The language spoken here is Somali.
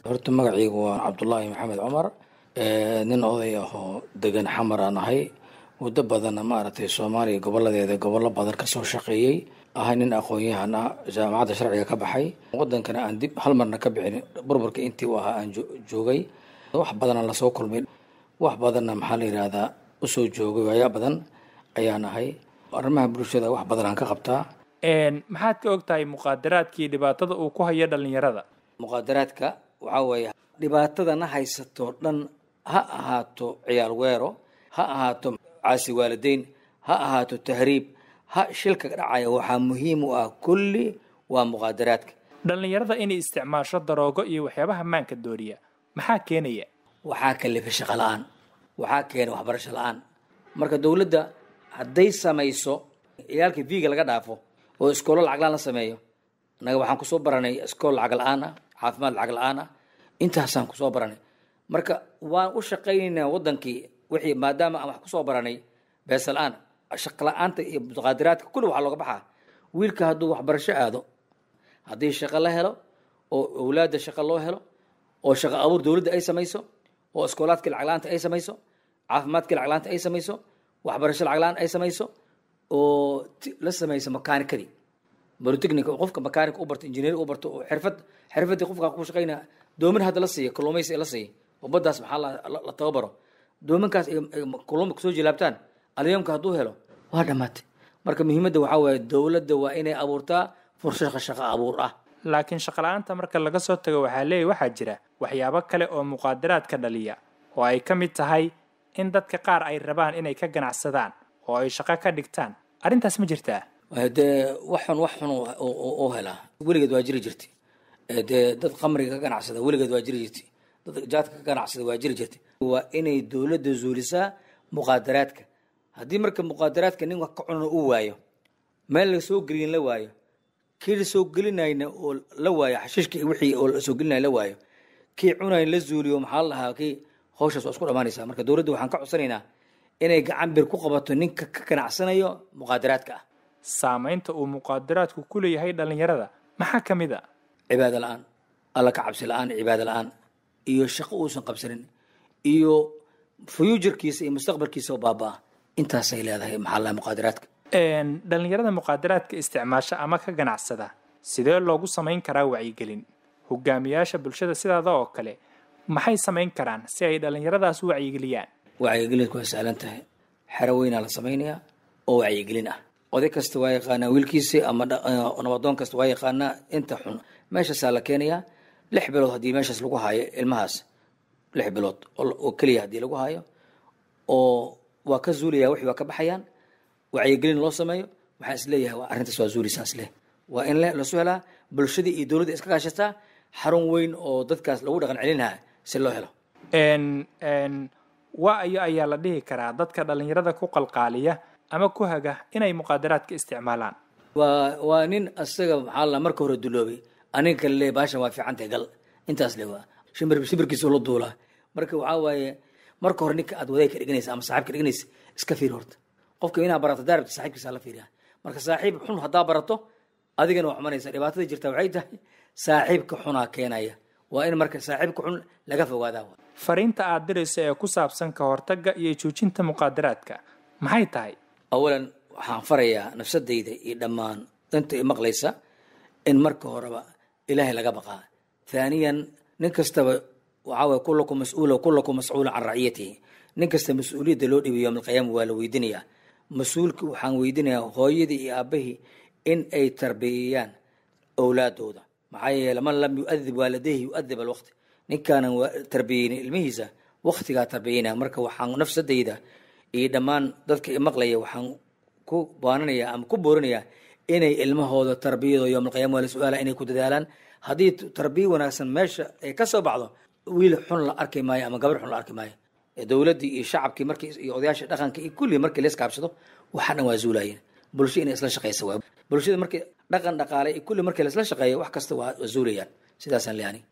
horta magaciigu waa cabdullaahi maxamed cumar eh, nin oday ahoo degan xamar aan ahay muddo badanna maaragtay soomaaliya goboladeeda gobollo badan kasoo shaqeeyey ahay nin aqoonyahan yahan ah jaamacadda sharciga ka baxay waddankana aan dib hal marna ka bixin burburka intii u ahaa aan joogay wax badana lasoo kulmay wax badanna maxaa la yidhaahdaa usoo joogay waayaa badan ayaan ahay arrimaha bulshada wax badan aan ka qabtaa maxaad ka ogtahay muqaadaraadkii dhibaatada uu ku hayo dhalinyarada muqaadaraadka waxaa weeye dhibaatadana haysato dhan ha ahaato ciyaal weero ha ahaato caasi waalideyn ha ahaato tahriib ha shilka dhacaya waxaa muhiim u ah kulli waa muqaadaraadka dhallinyarada inay isticmaasho daroogo iyo waxyaabaha maanka dooriya maxaa keenaya waxaa kalifa shaqo la-aan waxaa keena waxbarasho la-aan marka dowladda hadday samayso ciyaalka viga laga dhaafo oo iskoolo lacaglaan la sameeyo naga waxaan kusoo baranay iskool lacag la-aan caafimaad lacag la-aan intaasaan kusoo baranay marka waan u shaqaynaynaa wadankii wixii maadaama aan wax kusoo baranay bees aan shaq aanta iyo muqaadiraadka kulli waxaa looga baxaa wiilka hadduu waxbarasho aado haddii shaqo la helo oo owlaadda shaqo loo helo oo shaqo abuur dowladda ay samayso oo iskoolaadkii lacag ay samayso caafimaadkii lacag ay samayso waxbarasho lacag ay samayso oo la samaysa makanikadii barotechnica qofka makanika u barto engineer u barto oo xirfad xirfadii qofkaa ku shaqeyna doomin hadda la siiya kalluumaysi la siiya oo baddaas maxaa la tababaro doominkaas ay kusoo jilaabtaan alyoomka hadduu helo waa dhammaatay marka muhiimadda waxaa waaye dowladda waa inay abuurtaa furshaqa shaqo abuur ah laakiin shaqala-aanta marka laga soo tago waxaa leeya waxaa jira waxyaabo kale oo muqaadaraadka dhaliya oo ay ka mid tahay in dadka qaar ay rabaan inay ka ganacsadaan oo ay shaqo ka dhigtaan arrintaas ma jirtaa eh, dee waxun wax u helaa weligeed waa jiri jirtay eh, dee dad qamriga ka ganacsada weligeed waa jiri jirtay dad jaadka ka ganacsada waa jiri jirtay waa inay dowladda zuulisaa muqaadaraadka haddii marka muqaadaraadka nin wax ka cunana u waayo meel la soo geliyin la waayo kii la soo gelinayna oo la waayo xashiishkii wixii oo la soo gelinaya la waayo kii cunayn la zuuliyo maxaa la lahaa kii hawshaas waa isku dhammaanaysaa marka dowladda waxaan ka codsanaynaa inay gacan bir ku qabato ninka ka ganacsanayo muqaadaraadka ah saamaynta uu muqaadaraadku ku leeyahay dhallinyarada maxaa ka mid a cibaado la-aan alla ka cabsi la la'aan cibaado la-aan iyo shaqo uusan qabsanin iyo fuyujarkiisa iyo mustaqbalkiisa oo baabaa intaasay leedahay maxaa laha muqaadaraadka dhallinyarada muqaadaraadka isticmaasha ama ka ganacsada sidee loogu samayn karaa wacyigelin hogaamiyaasha bulshada sidaada oo kale maxay samayn karaan si ay dhallinyaradaas u wacyigeliyaan wacyigelin ku sahlan tahay xero weynaa la samaynayaa oo wacyigelin ah oday kasta waa yaqaanaa wiilkiisi ama nabadoon eh, kasta waa yaqaanaa inta xun meeshaasaa la keenayaa lix bilood haddii meeshaas lagu haayo ilmahaas lix bilood oo keliya haddii lagu haayo oo waa ka zuulaya wixii waa ka baxayaan wacyigelin loo sameeyo waxaan isleeyahay arintaas waa zuulisaan isleh waa in lasu helaa bulshadii iyo dowladda iska kaashataa xarun weyn oo dadkaas lagu dhaqan celinaha si loo helo waayo ayaa la dhihi karaa dadka dhallinyarada ku qalqaaliya ama ku haga inay muqaadaraadka isticmaalaan waa waa nin asaga maxaa la marka hore duloobay aninka le baashan waa fiican gal intaas le waa shimir shimirkiisa la duulaa marka waxaa waaye marka hore ninka aad wadaagka dhiganaysa ama saaxiibka dhiganaysa iska fiir horta qofka inaad barato daarabta saaxiibkiisa la fiiriyaa marka saaxiib xun haddaa barato adigana waa xumanaysa dhibaatada jirta waxay tahay saaxiibka xunaa keenaya waa in marka saaxiibka xun laga fogaadaa fariinta aad dirayso ee ku saabsan ka hortagga iyo joojinta muqaadaraadka maxay tahay awalan waxaan farayaa nafsadayda iyo dhammaan danta i maqlaysa in marka horeba ilaahay laga baqaa thaaniyan nin kastaba waxaawy kullaku mas-uula kullaku mascuula can raciyatihi nin kasta mas-uuliyadda loo dhiibiy yowmalqiyaama waa la weydinayaa mas-uulka waxaan weydinayaa hooyadii iyo aabahii in ay tarbiyeyaan owlaadooda maxaa yeele man lam yuadib waaladayhi yuadib alwaqti ninkaanan tarbiyeynin ilmihiisa waktigaa tarbiyeyna marka waxaan nafsadayda iyo dhammaan dadka imaqlaya waxaan ku baananayaa ama ku boorinayaa inay ilmahooda tarbiyado yoomalqiyama waa la su-aala inay ku dadaalaan haddii tarbiya wanaagsan meesha ay ka soo baxdo wiil xun la arki maayo ama gabar xun la arki maayo dowladdii iyo shacabkii markii iyo odayaashii dhaqanka iyo kulli markii la iskaabsado waxaa dhan waa zuulaayeen bulsho inay isla shaqeysa waa bulshada markii dhaqan dhaqaale iyo kulli markii laisla shaqeeya wax kasta waa zuulayaan sidaasaan leani